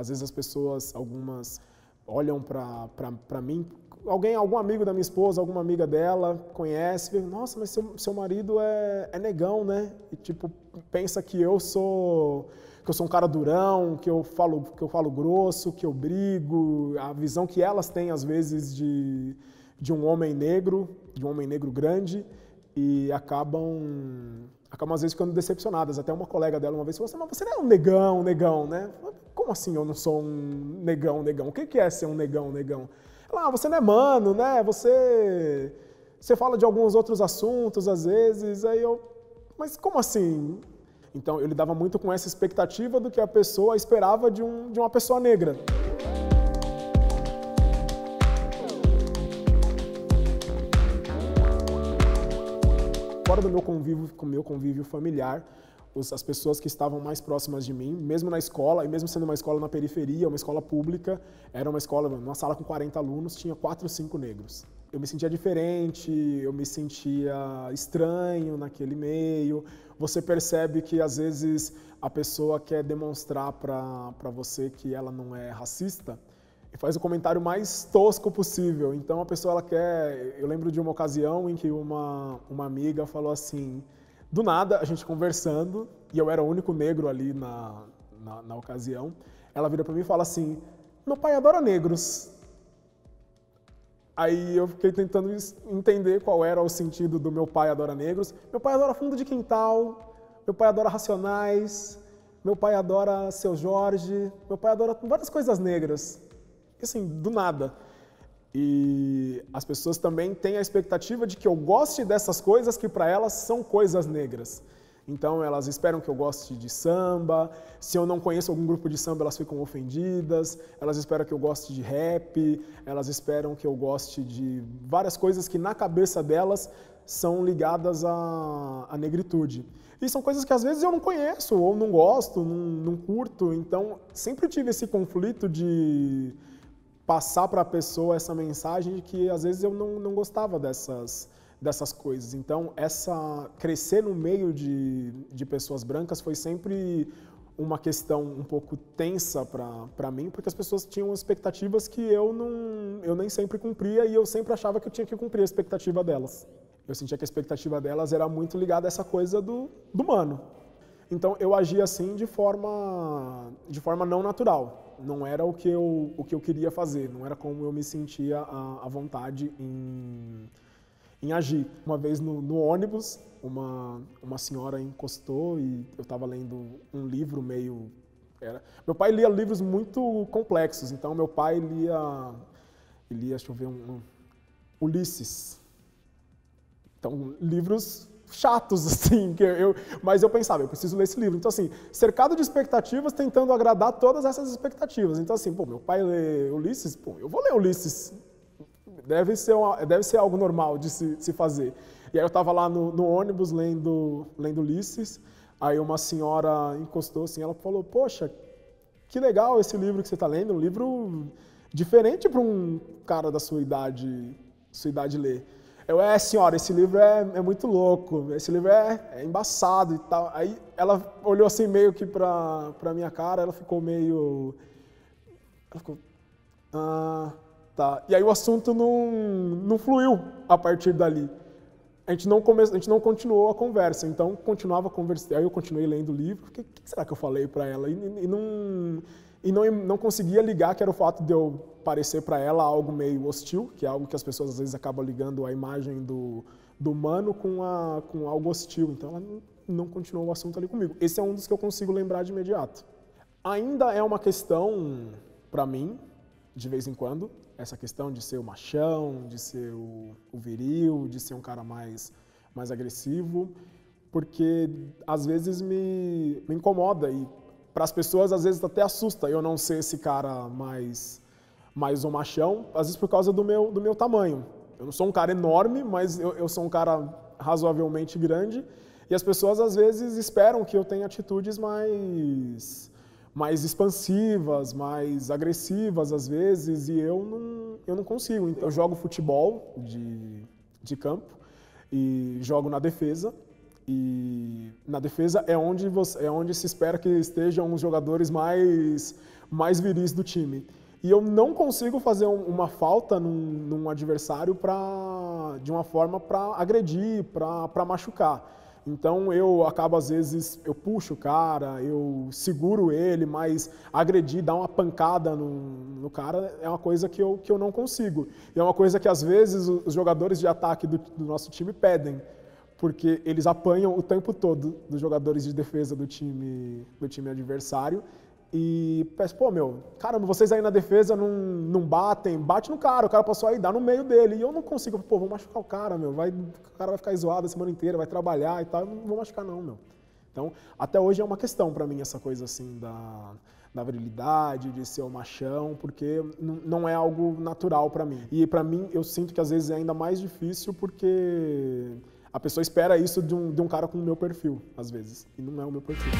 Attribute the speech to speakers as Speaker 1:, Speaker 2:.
Speaker 1: Às vezes as pessoas, algumas, olham para mim. Alguém, algum amigo da minha esposa, alguma amiga dela, conhece, vê, nossa, mas seu, seu marido é, é negão, né? E tipo, pensa que eu sou que eu sou um cara durão, que eu falo, que eu falo grosso, que eu brigo, a visão que elas têm às vezes de, de um homem negro, de um homem negro grande, e acabam acabam às vezes ficando decepcionadas. Até uma colega dela uma vez falou assim, mas você não é um negão, um negão, né? como assim eu não sou um negão, negão? O que é ser um negão, negão? Ela, ah, você não é mano, né? Você, você fala de alguns outros assuntos às vezes. Aí eu, mas como assim? Então eu lidava muito com essa expectativa do que a pessoa esperava de, um, de uma pessoa negra. Fora do meu convívio, com meu convívio familiar, as pessoas que estavam mais próximas de mim, mesmo na escola, e mesmo sendo uma escola na periferia, uma escola pública, era uma escola, numa sala com 40 alunos, tinha 4 ou 5 negros. Eu me sentia diferente, eu me sentia estranho naquele meio. Você percebe que às vezes a pessoa quer demonstrar para você que ela não é racista, e faz o comentário mais tosco possível. Então a pessoa ela quer. Eu lembro de uma ocasião em que uma, uma amiga falou assim: do nada, a gente conversando, e eu era o único negro ali na, na, na ocasião, ela vira para mim e fala assim: Meu pai adora negros. Aí eu fiquei tentando entender qual era o sentido do meu pai adora negros. Meu pai adora fundo de quintal, meu pai adora racionais, meu pai adora seu Jorge, meu pai adora várias coisas negras. E assim, do nada. E as pessoas também têm a expectativa de que eu goste dessas coisas que para elas são coisas negras. Então elas esperam que eu goste de samba, se eu não conheço algum grupo de samba, elas ficam ofendidas, elas esperam que eu goste de rap, elas esperam que eu goste de várias coisas que na cabeça delas são ligadas à, à negritude. E são coisas que às vezes eu não conheço, ou não gosto, não, não curto, então sempre tive esse conflito de passar para a pessoa essa mensagem de que às vezes eu não, não gostava dessas, dessas coisas. Então, essa crescer no meio de, de pessoas brancas foi sempre uma questão um pouco tensa para mim, porque as pessoas tinham expectativas que eu não eu nem sempre cumpria e eu sempre achava que eu tinha que cumprir a expectativa delas. Eu sentia que a expectativa delas era muito ligada a essa coisa do, do humano, então eu agia assim de forma, de forma não natural. Não era o que, eu, o que eu queria fazer, não era como eu me sentia à, vontade em, em agir. Uma vez no, no, ônibus, uma, uma senhora encostou e eu estava lendo um livro meio. Era, meu pai lia livros muito complexos, então meu pai lia. Ele lia, deixa eu ver, um, um Ulisses. Então, livros chatos, assim, que eu, mas eu pensava, eu preciso ler esse livro. Então, assim, cercado de expectativas, tentando agradar todas essas expectativas. Então, assim, pô, meu pai lê Ulisses, pô, eu vou ler Ulisses. Deve ser, uma, deve ser algo normal de se, se fazer. E aí eu estava lá no, no, ônibus lendo, lendo Ulisses, aí uma senhora encostou assim, ela falou, poxa, que legal esse livro que você está lendo, um livro diferente para um cara da sua idade, sua idade ler. Eu, é, senhora, esse livro é, é muito louco, esse livro é, é, embaçado e tal. Aí ela olhou assim meio que pra, pra minha cara, ela ficou meio. Ela ficou. Ah, tá. E aí o assunto não, não fluiu a partir dali. A gente, não come, a gente não continuou a conversa, então continuava a conversa. Aí eu continuei lendo o livro, o que, que, será que eu falei para ela? e, e não e não, não conseguia ligar, que era o fato de eu parecer para ela algo meio hostil, que é algo que as pessoas às vezes acabam ligando a imagem do, do humano com, a, com algo hostil. Então ela não continuou o assunto ali comigo. Esse é um dos que eu consigo lembrar de imediato. Ainda é uma questão para mim, de vez em quando, essa questão de ser o machão, de ser o, o viril, de ser um cara mais, mais agressivo, porque às vezes me, me incomoda e para as pessoas às vezes até assusta eu não ser esse cara mais mais um machão, às vezes por causa do meu do meu tamanho. Eu não sou um cara enorme, mas eu, eu sou um cara razoavelmente grande e as pessoas às vezes esperam que eu tenha atitudes mais mais expansivas, mais agressivas às vezes e eu não eu não consigo. Então, eu jogo futebol de de campo e jogo na defesa e na defesa é onde, você, é onde se espera que estejam os jogadores mais, mais viris do time. E eu não consigo fazer um, uma falta num, num adversário para de uma forma para agredir, para machucar. Então eu acabo às vezes, eu puxo o cara, eu seguro ele, mas agredir, dar uma pancada no, no, cara é uma coisa que eu, que eu não consigo. E é uma coisa que às vezes os jogadores de ataque do, do nosso time pedem porque eles apanham o tempo todo dos jogadores de defesa do time, do time adversário. E peço, pô, meu, caramba, vocês aí na defesa não, não batem, bate no cara, o cara passou aí, dá no meio dele. E eu não consigo, pô, vou machucar o cara, meu, vai, o cara vai ficar zoado a semana inteira, vai trabalhar e tal, eu não vou machucar não, meu. Então, até hoje é uma questão para mim essa coisa assim da, da virilidade, de ser o um machão, porque não é algo natural para mim. E para mim, eu sinto que às vezes é ainda mais difícil porque a pessoa espera isso de um, de um cara com o meu perfil, às vezes, e não é o meu perfil.